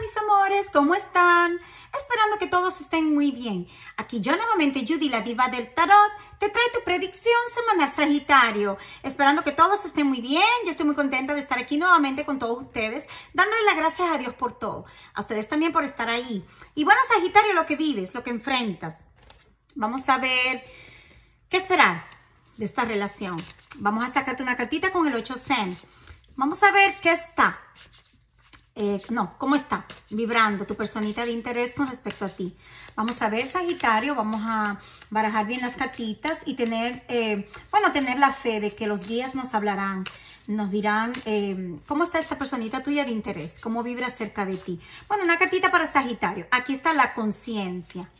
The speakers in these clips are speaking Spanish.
mis amores, ¿cómo están? Esperando que todos estén muy bien. Aquí yo nuevamente, Judy, la diva del tarot, te trae tu predicción semanal Sagitario. Esperando que todos estén muy bien. Yo estoy muy contenta de estar aquí nuevamente con todos ustedes, dándole las gracias a Dios por todo. A ustedes también por estar ahí. Y bueno, Sagitario, lo que vives, lo que enfrentas. Vamos a ver qué esperar de esta relación. Vamos a sacarte una cartita con el 8 Zen. Vamos a ver qué está eh, no, ¿cómo está vibrando tu personita de interés con respecto a ti? Vamos a ver, Sagitario, vamos a barajar bien las cartitas y tener, eh, bueno, tener la fe de que los días nos hablarán, nos dirán eh, cómo está esta personita tuya de interés, cómo vibra cerca de ti. Bueno, una cartita para Sagitario. Aquí está la conciencia,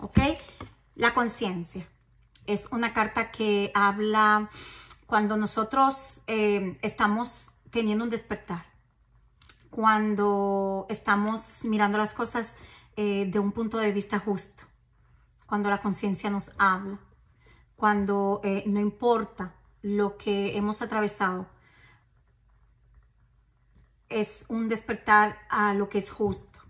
¿ok? La conciencia. Es una carta que habla cuando nosotros estamos teniendo un despertar cuando estamos mirando las cosas eh, de un punto de vista justo, cuando la conciencia nos habla, cuando eh, no importa lo que hemos atravesado, es un despertar a lo que es justo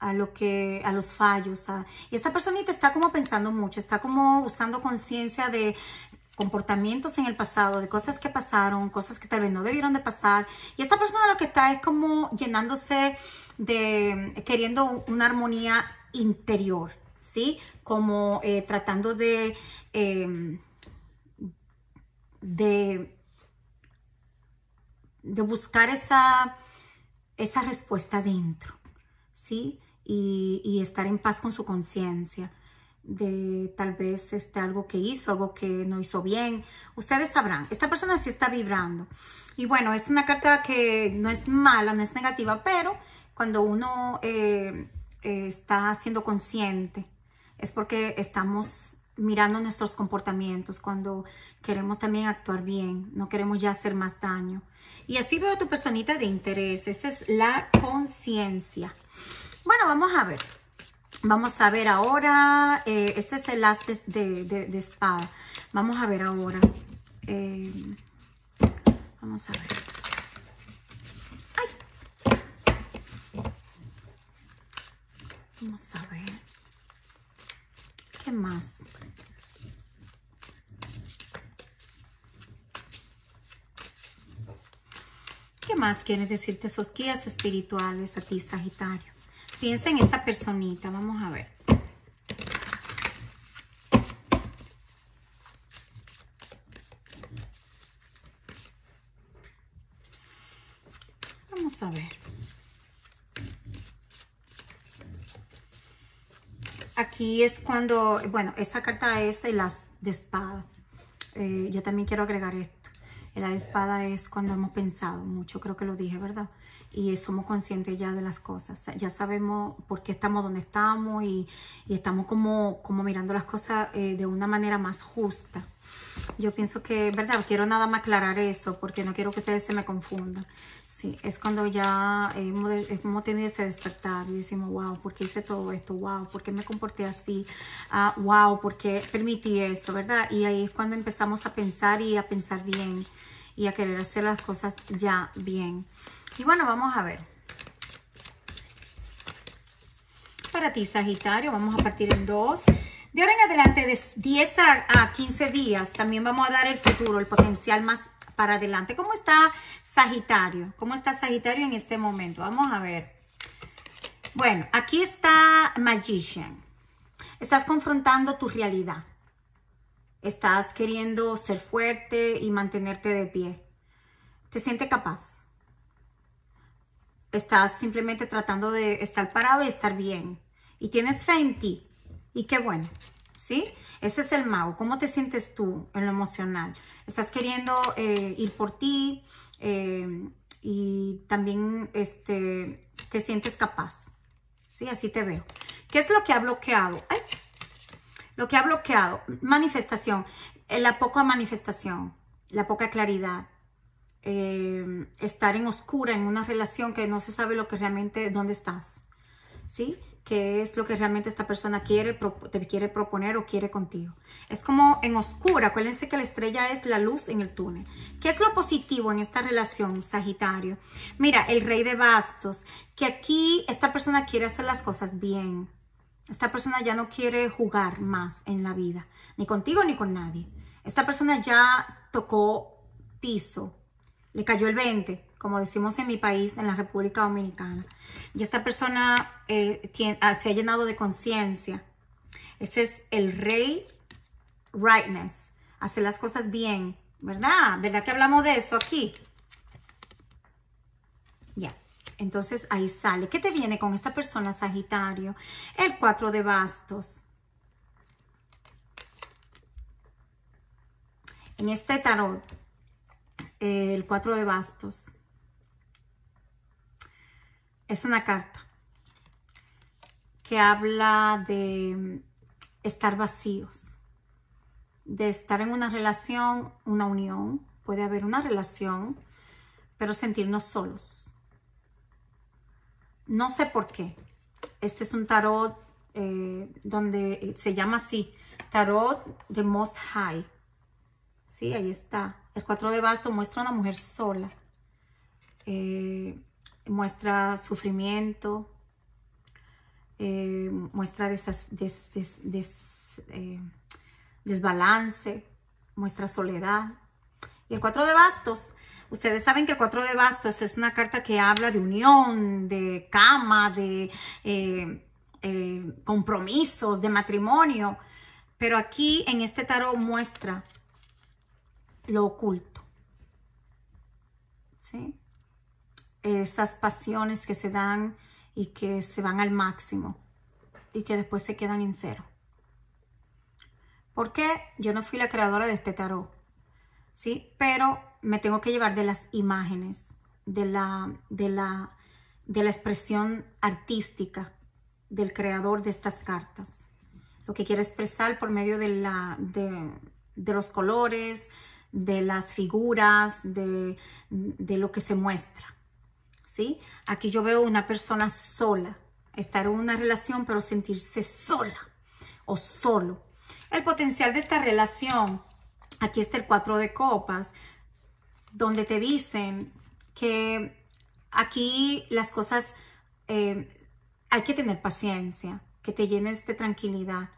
a lo que a los fallos y esta personita está como pensando mucho está como usando conciencia de comportamientos en el pasado, de cosas que pasaron, cosas que tal vez no debieron de pasar. Y esta persona lo que está es como llenándose de, queriendo una armonía interior, ¿sí? Como eh, tratando de, em, de, de, buscar esa, esa respuesta dentro, ¿sí? y estar en paz con su conciencia de tal vez este, algo que hizo, algo que no hizo bien. Ustedes sabrán, esta persona sí está vibrando. Y bueno, es una carta que no es mala, no es negativa, pero cuando uno eh, eh, está siendo consciente, es porque estamos mirando nuestros comportamientos, cuando queremos también actuar bien, no queremos ya hacer más daño. Y así veo tu personita de interés, esa es la conciencia. Bueno, vamos a ver. Vamos a ver ahora, eh, ese es el as de, espada. Vamos a ver ahora. Eh, vamos a ver. Ay. Vamos a ver. ¿Qué más? ¿Qué más quiere decirte esos guías espirituales a ti, Sagitario? Piensa en esa personita, vamos a ver. Vamos a ver. Aquí es cuando, bueno, esa carta es de espada. Eh, yo también quiero agregar esto la espada es cuando hemos pensado mucho, creo que lo dije, ¿verdad? Y somos conscientes ya de las cosas. Ya sabemos por qué estamos donde estamos y, y estamos como, como mirando las cosas eh, de una manera más justa. Yo pienso que, ¿verdad? Quiero nada más aclarar eso porque no quiero que ustedes se me confundan. Sí, es cuando ya hemos, hemos tenido ese despertar y decimos, wow, ¿por qué hice todo esto? Wow, ¿por qué me comporté así? wow, ah, ¿por qué permití eso? ¿Verdad? Y ahí es cuando empezamos a pensar y a pensar bien y a querer hacer las cosas ya bien. Y bueno, vamos a ver. Para ti, Sagitario, vamos a partir en dos. De ahora en adelante, de 10 a, 15 días, también vamos a dar el futuro, el potencial más para adelante. ¿Cómo está Sagitario? ¿Cómo está Sagitario en este momento? Vamos a ver. Bueno, aquí está Magician. Estás confrontando tu realidad. Estás queriendo ser fuerte y mantenerte de pie. Te sientes capaz. Estás simplemente tratando de estar parado y estar bien. Y tienes fe en ti. Y qué bueno. ¿Sí? Ese es el mago. ¿Cómo te sientes tú en lo emocional? ¿Estás queriendo eh, ir por ti? Eh, y también este, te sientes capaz. ¿Sí? Así te veo. ¿Qué es lo que ha bloqueado? Ay, lo que ha bloqueado, manifestación, eh, la poca manifestación, la poca claridad, eh, estar en oscura en una relación que no se sabe lo que realmente, dónde estás, ¿sí? qué es lo que realmente esta persona quiere, te quiere proponer o quiere contigo. Es como en oscura, acuérdense que la estrella es la luz en el túnel. ¿Qué es lo positivo en esta relación, Sagitario? Mira, el rey de bastos, que aquí esta persona quiere hacer las cosas bien, esta persona ya no quiere jugar más en la vida, ni contigo ni con nadie. Esta persona ya tocó piso, le cayó el 20, como decimos en mi país, en la República Dominicana. Y esta persona eh, ah, se ha llenado de conciencia. Ese es el rey rightness, hacer las cosas bien, ¿verdad? ¿Verdad que hablamos de eso aquí? Entonces ahí sale. ¿Qué te viene con esta persona, Sagitario? El Cuatro de bastos. En este tarot, el Cuatro de bastos. Es una carta que habla de estar vacíos, de estar en una relación, una unión, puede haber una relación, pero sentirnos solos, no sé por qué. Este es un tarot eh, donde eh, se llama así, tarot de Most High. Sí, ahí está. El Cuatro de basto muestra a una mujer sola. Eh, muestra sufrimiento. muestra desbalance. Muestra soledad. Y el Cuatro de bastos Ustedes saben que cuatro de bastos es una carta que habla de unión, de cama, de eh, eh, compromisos, de matrimonio. Pero aquí en este tarot muestra lo oculto. ¿Sí? Esas pasiones que se dan y que se van al máximo y que después se quedan en cero. ¿Por qué? Yo no fui la creadora de este tarot, ¿sí? Pero me tengo que llevar de las imágenes, de la, de la, de la expresión artística del creador de estas cartas. Lo que quiere expresar por medio de, la, de, los colores, de las figuras, de, lo que se muestra. ¿sí? Aquí yo veo una persona sola, estar en una relación pero sentirse sola o solo. El potencial de esta relación, aquí está el cuatro de copas, donde te dicen que aquí las cosas eh, hay que tener paciencia, que te llenes de tranquilidad.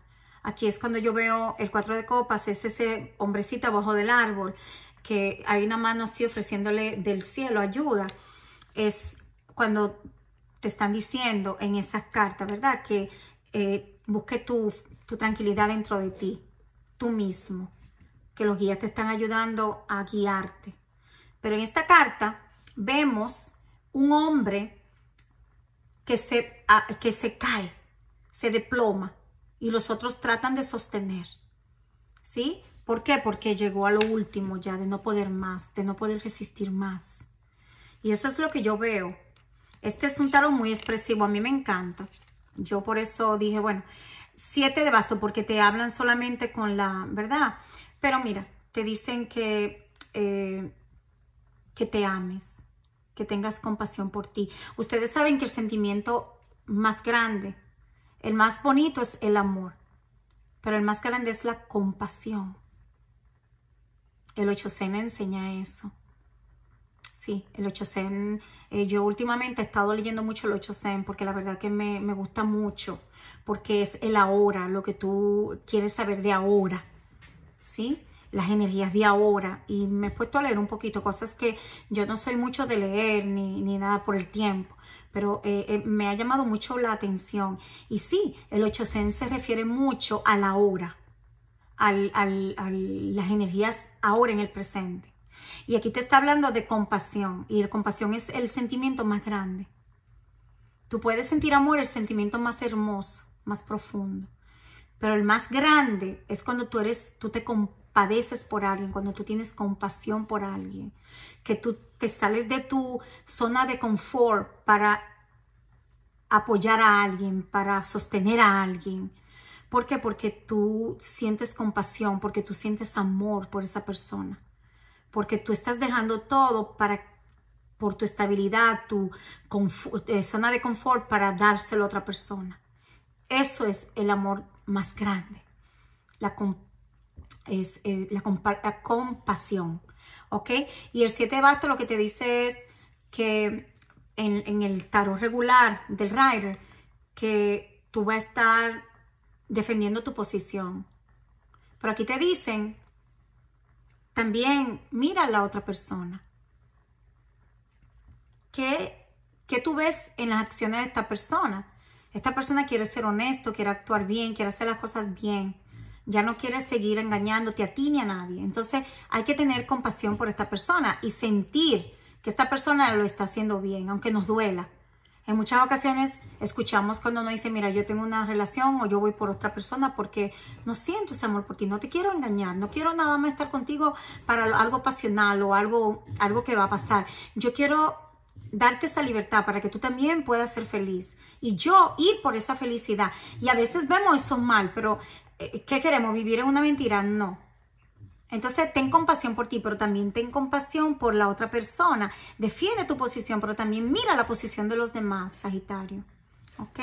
Aquí es cuando yo veo el cuatro de copas, es ese hombrecito abajo del árbol, que hay una mano así ofreciéndole del cielo ayuda. Es cuando te están diciendo en esas cartas, ¿verdad? Que eh, busque tu tranquilidad dentro de ti, tú mismo, que los guías te están ayudando a guiarte. Pero en esta carta vemos un hombre que se, que se cae, se deploma y los otros tratan de sostener. ¿Sí? ¿Por qué? Porque llegó a lo último ya de no poder más, de no poder resistir más. Y eso es lo que yo veo. Este es un tarot muy expresivo, a mí me encanta. Yo por eso dije, bueno, siete de basto, porque te hablan solamente con la verdad. Pero mira, te dicen que eh, que te ames, que tengas compasión por ti. Ustedes saben que el sentimiento más grande, el más bonito es el amor, pero el más grande es la compasión. El 8 enseña eso. Sí, el 8 eh, yo últimamente he estado leyendo mucho el 8 porque la verdad que me, me gusta mucho, porque es el ahora, lo que tú quieres saber de ahora. ¿Sí? las energías de ahora y me he puesto a leer un poquito cosas que yo no soy mucho de leer ni, nada por el tiempo, pero eh, eh, me ha llamado mucho la atención. Y sí, el 800 se refiere mucho a la hora, a las energías ahora en el presente. Y aquí te está hablando de compasión y la compasión es el sentimiento más grande. Tú puedes sentir amor, el sentimiento más hermoso, más profundo. Pero el más grande es cuando tú eres, tú te padeces por alguien, cuando tú tienes compasión por alguien, que tú te sales de tu zona de confort para apoyar a alguien, para sostener a alguien. ¿Por qué? Porque tú sientes compasión, porque tú sientes amor por esa persona, porque tú estás dejando todo para por tu estabilidad, tu eh, zona de confort para dárselo a otra persona. Eso es el amor más grande, la compasión es, eh, la, compasión, ¿ok? Y el 7 de bastos lo que te dice es que en, el tarot regular del rider, que tú vas a estar defendiendo tu posición. Pero aquí te dicen, también mira a la otra persona. que ¿Qué tú ves en las acciones de esta persona? Esta persona quiere ser honesto, quiere actuar bien, quiere hacer las cosas bien ya no quieres seguir engañándote a ti ni a nadie. Entonces hay que tener compasión por esta persona y sentir que esta persona lo está haciendo bien, aunque nos duela. En muchas ocasiones escuchamos cuando nos dice, mira, yo tengo una relación o yo voy por otra persona porque no siento ese amor por ti, no te quiero engañar, no quiero nada más estar contigo para algo pasional o algo, algo que va a pasar. Yo quiero darte esa libertad para que tú también puedas ser feliz y yo ir por esa felicidad. Y a veces vemos eso mal, pero eh, ¿qué queremos? ¿Vivir en una mentira? No. Entonces, ten compasión por ti, pero también ten compasión por la otra persona. Defiende tu posición, pero también mira la posición de los demás, Sagitario. ¿Ok?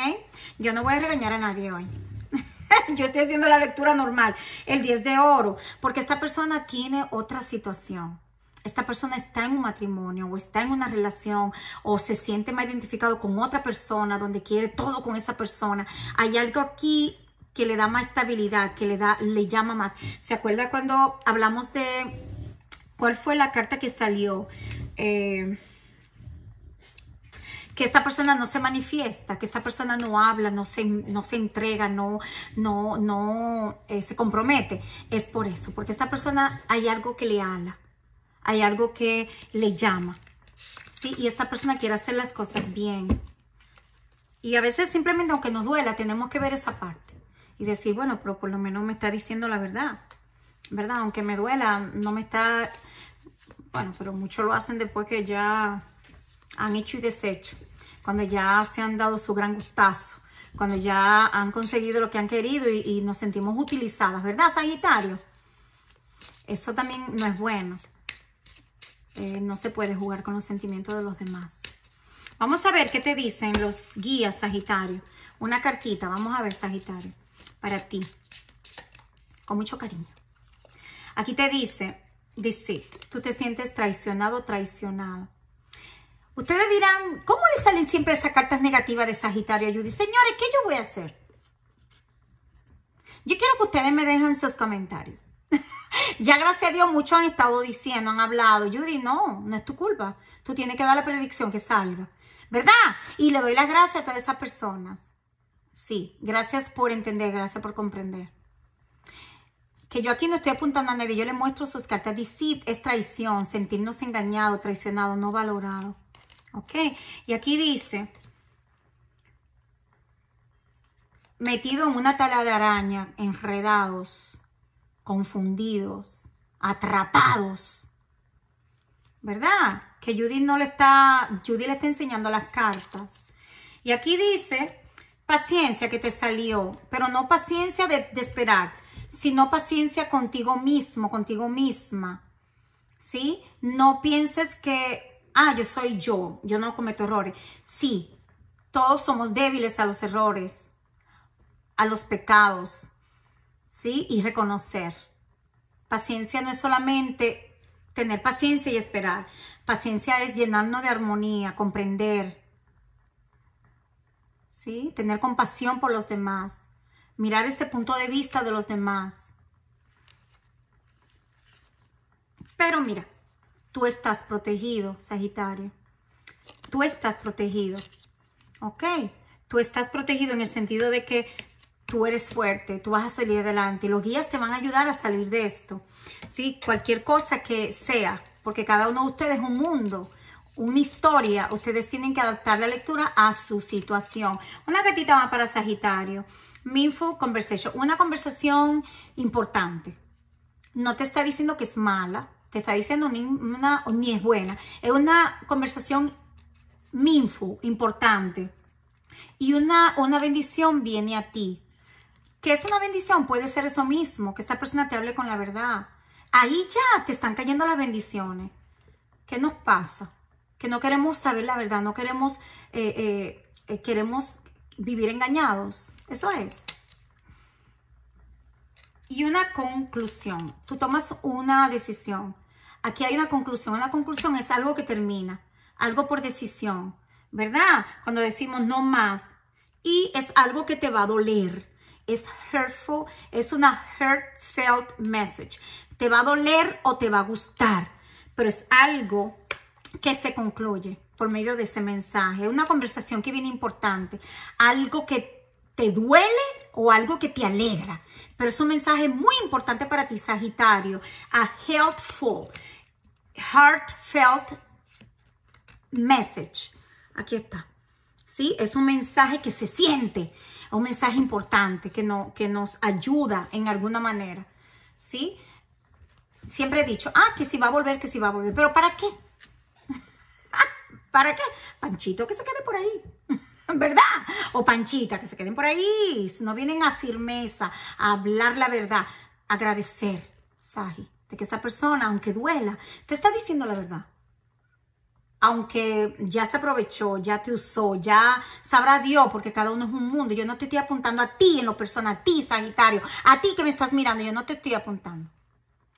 Yo no voy a regañar a nadie hoy. Yo estoy haciendo la lectura normal, el 10 de oro, porque esta persona tiene otra situación esta persona está en un matrimonio o está en una relación o se siente más identificado con otra persona, donde quiere todo con esa persona. Hay algo aquí que le da más estabilidad, que le, da, le llama más. ¿Se acuerda cuando hablamos de cuál fue la carta que salió? Eh, que esta persona no se manifiesta, que esta persona no habla, no se, no se entrega, no, no, no eh, se compromete. Es por eso, porque esta persona hay algo que le ala, hay algo que le llama. ¿sí? Y esta persona quiere hacer las cosas bien. Y a veces simplemente, aunque nos duela, tenemos que ver esa parte y decir, bueno, pero por lo menos me está diciendo la verdad, ¿verdad? Aunque me duela, no me está... Bueno, pero muchos lo hacen después que ya han hecho y deshecho, cuando ya se han dado su gran gustazo, cuando ya han conseguido lo que han querido y, nos sentimos utilizadas, ¿verdad, Sagitario? Eso también no es bueno. Eh, no se puede jugar con los sentimientos de los demás. Vamos a ver qué te dicen los guías, Sagitario. Una cartita, vamos a ver, Sagitario para ti, con mucho cariño. Aquí te dice, dice, tú te sientes traicionado, traicionado. Ustedes dirán, ¿cómo le salen siempre esas cartas negativas de Sagitario a Judy? Señores, ¿qué yo voy a hacer? Yo quiero que ustedes me dejen sus comentarios. ya gracias a Dios muchos han estado diciendo, han hablado, Judy, no, no es tu culpa. Tú tienes que dar la predicción que salga, ¿verdad? Y le doy las gracias a todas esas personas Sí, gracias por entender, gracias por comprender. Que yo aquí no estoy apuntando a nadie, yo le muestro sus cartas. sí, es traición, sentirnos engañado, traicionado, no valorado. ¿Ok? Y aquí dice, metido en una tala de araña, enredados, confundidos, atrapados. ¿Verdad? Que Judy no le está, Judy le está enseñando las cartas. Y aquí dice paciencia que te salió, pero no paciencia de, esperar, sino paciencia contigo mismo, contigo misma. ¿Sí? No pienses que, ah, yo soy yo, yo no cometo errores. Sí, todos somos débiles a los errores, a los pecados, ¿sí? Y reconocer. Paciencia no es solamente tener paciencia y esperar. Paciencia es llenarnos de armonía, comprender, Tener compasión por los demás, mirar ese punto de vista de los demás. Pero mira, tú estás protegido, Sagitario. Tú estás protegido, ¿ok? Tú estás protegido en el sentido de que tú eres fuerte, tú vas a salir adelante. Los guías te van a ayudar a salir de esto, ¿sí? Cualquier cosa que sea, porque cada uno de ustedes es un mundo una historia, ustedes tienen que adaptar la lectura a su situación. Una gatita más para Sagitario. minfo conversation. Una conversación importante. No te está diciendo que es mala, te está diciendo ni, una, ni es buena. Es una conversación minfo importante. Y una, una bendición viene a ti. ¿Qué es una bendición? Puede ser eso mismo, que esta persona te hable con la verdad. Ahí ya te están cayendo las bendiciones. ¿Qué nos pasa? que no queremos saber la verdad, no queremos, eh, eh, eh, queremos vivir engañados. Eso es. Y una conclusión. Tú tomas una decisión. Aquí hay una conclusión. Una conclusión es algo que termina, algo por decisión, ¿verdad? Cuando decimos no más. Y es algo que te va a doler. Es hurtful, es una heartfelt message. Te va a doler o te va a gustar, pero es algo que se concluye por medio de ese mensaje, una conversación que viene importante, algo que te duele o algo que te alegra, pero es un mensaje muy importante para ti, Sagitario, a healthful heartfelt message. Aquí está. ¿Sí? Es un mensaje que se siente, un mensaje importante que, no, que nos ayuda en alguna manera. ¿Sí? Siempre he dicho, ah, que si va a volver, que si va a volver. ¿Pero para qué? ¿Para qué? Panchito, que se quede por ahí. ¿verdad? O panchita, que se queden por ahí, Si no vienen a firmeza, a hablar la verdad, agradecer, Sagi, de que esta persona, aunque duela, te está diciendo la verdad. Aunque ya se aprovechó, ya te usó, ya sabrá Dios, porque cada uno es un mundo. Yo no te estoy apuntando a ti en lo personal, a ti, Sagitario, a ti que me estás mirando, yo no te estoy apuntando.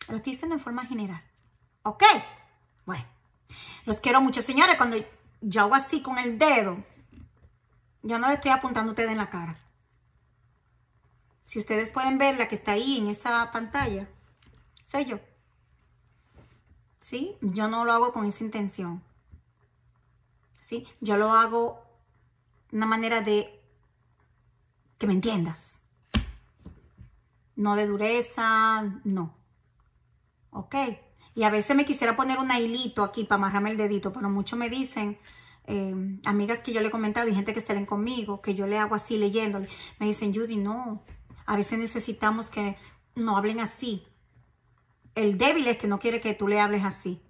Lo estoy diciendo en forma general. ¿Ok? Bueno. Los quiero mucho. Señores, cuando yo hago así con el dedo, yo no le estoy apuntando a ustedes en la cara. Si ustedes pueden ver la que está ahí en esa pantalla, soy yo. ¿Sí? Yo no lo hago con esa intención. ¿Sí? Yo lo hago una manera de que me entiendas. No de dureza, no. ¿Ok? Y a veces me quisiera poner un hilito aquí para amarrarme el dedito, pero muchos me dicen, eh, amigas que yo le he comentado y gente que salen conmigo, que yo le hago así leyéndole, me dicen, Judy, no, a veces necesitamos que no hablen así. El débil es que no quiere que tú le hables así.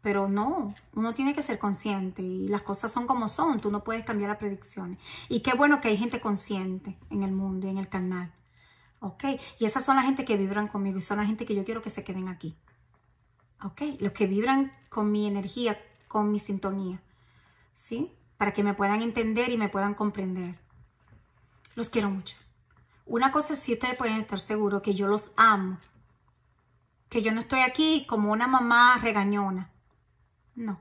Pero no, uno tiene que ser consciente y las cosas son como son, tú no puedes cambiar las predicciones. Y qué bueno que hay gente consciente en el mundo y en el canal. ¿Ok? Y esas son las gente que vibran conmigo y son la gente que yo quiero que se queden aquí. Los que vibran con mi energía, con mi sintonía, ¿sí? Para que me puedan entender y me puedan comprender. Los quiero mucho. Una cosa sí ustedes pueden estar seguros, que yo los amo. Que yo no estoy aquí como una mamá regañona. No.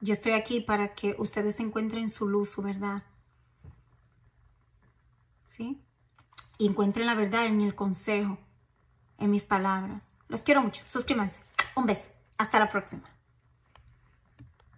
Yo estoy aquí para que ustedes encuentren su luz, su verdad. ¿Sí? Y encuentren la verdad en el consejo, en mis palabras. Los quiero mucho. Suscríbanse. Un beso. Hasta la próxima.